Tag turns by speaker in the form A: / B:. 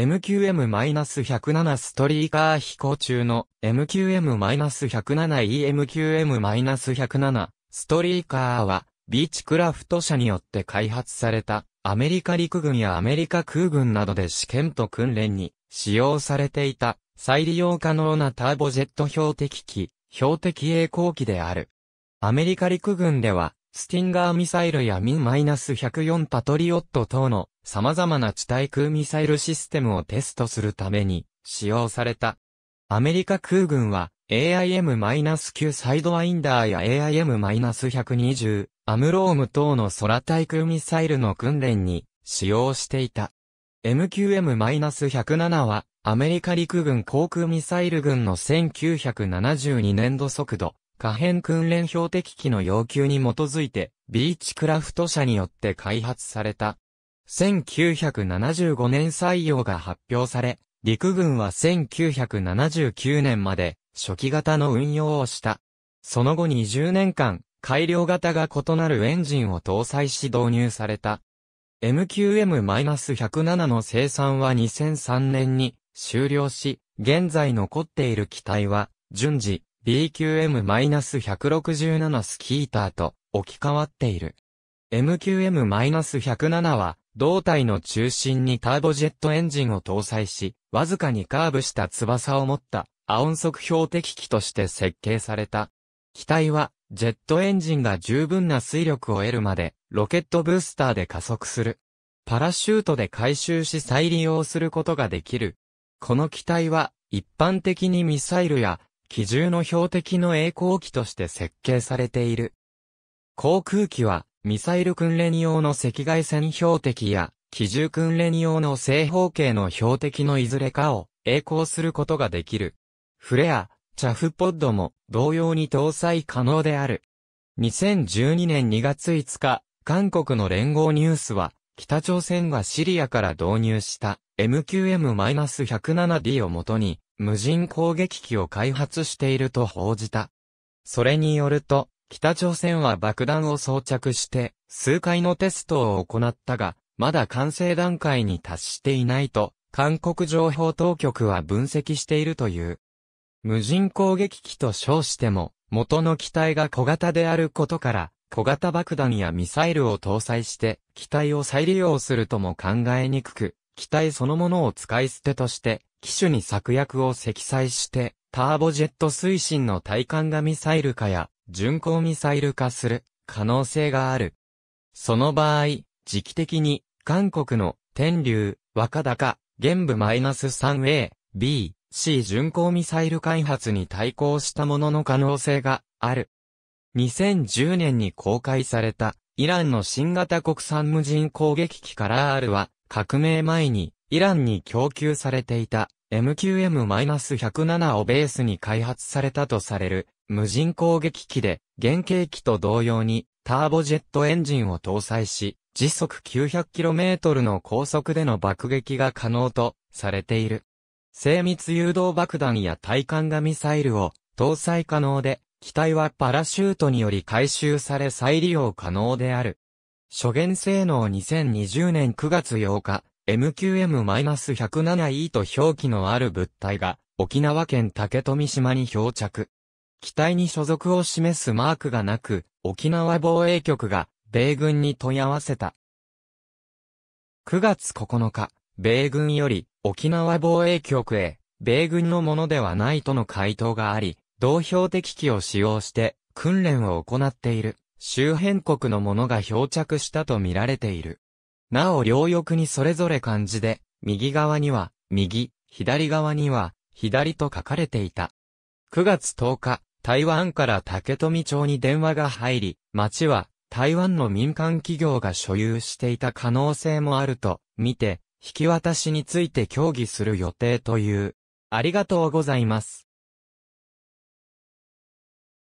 A: MQM-107 ストリーカー飛行中の MQM-107EMQM-107 ストリーカーはビーチクラフト社によって開発されたアメリカ陸軍やアメリカ空軍などで試験と訓練に使用されていた再利用可能なターボジェット標的機、標的栄光機である。アメリカ陸軍ではスティンガーミサイルやミン -104 パトリオット等の様々な地対空ミサイルシステムをテストするために使用された。アメリカ空軍は AIM-9 サイドワインダーや AIM-120 アムローム等の空対空ミサイルの訓練に使用していた。MQM-107 はアメリカ陸軍航空ミサイル軍の1972年度速度可変訓練標的機の要求に基づいて、ビーチクラフト社によって開発された。1975年採用が発表され、陸軍は1979年まで初期型の運用をした。その後20年間、改良型が異なるエンジンを搭載し導入された。MQM-107 の生産は2003年に終了し、現在残っている機体は順次、BQM-167 スキーターと置き換わっている。MQM-107 は、胴体の中心にターボジェットエンジンを搭載し、わずかにカーブした翼を持った、アン速標的機として設計された。機体は、ジェットエンジンが十分な水力を得るまで、ロケットブースターで加速する。パラシュートで回収し再利用することができる。この機体は、一般的にミサイルや機銃の標的の栄光機として設計されている。航空機は、ミサイル訓練用の赤外線標的や、機銃訓練用の正方形の標的のいずれかを栄光することができる。フレア、チャフポッドも同様に搭載可能である。2012年2月5日、韓国の連合ニュースは、北朝鮮がシリアから導入した MQM-107D をもとに無人攻撃機を開発していると報じた。それによると、北朝鮮は爆弾を装着して数回のテストを行ったが、まだ完成段階に達していないと、韓国情報当局は分析しているという。無人攻撃機と称しても、元の機体が小型であることから、小型爆弾やミサイルを搭載して、機体を再利用するとも考えにくく、機体そのものを使い捨てとして、機種に作薬を積載して、ターボジェット推進の体感がミサイル化や、巡航ミサイル化する可能性がある。その場合、時期的に、韓国の天竜、若高、玄武 -3A、B、C 巡航ミサイル開発に対抗したものの可能性がある。2010年に公開された、イランの新型国産無人攻撃機カラー R は、革命前に、イランに供給されていた、MQM-107 をベースに開発されたとされる、無人攻撃機で、原型機と同様に、ターボジェットエンジンを搭載し、時速 900km の高速での爆撃が可能とされている。精密誘導爆弾や対艦がミサイルを搭載可能で、機体はパラシュートにより回収され再利用可能である。初言性能2020年9月8日、MQM-107E と表記のある物体が、沖縄県竹富島に漂着。機体に所属を示すマークがなく、沖縄防衛局が、米軍に問い合わせた。9月9日、米軍より、沖縄防衛局へ、米軍のものではないとの回答があり、同標的機を使用して訓練を行っている周辺国のものが漂着したと見られている。なお両翼にそれぞれ漢字で、右側には右、左側には左と書かれていた。9月10日、台湾から竹富町に電話が入り、町は台湾の民間企業が所有していた可能性もあると見て、引き渡しについて協議する予定という。ありがとうございます。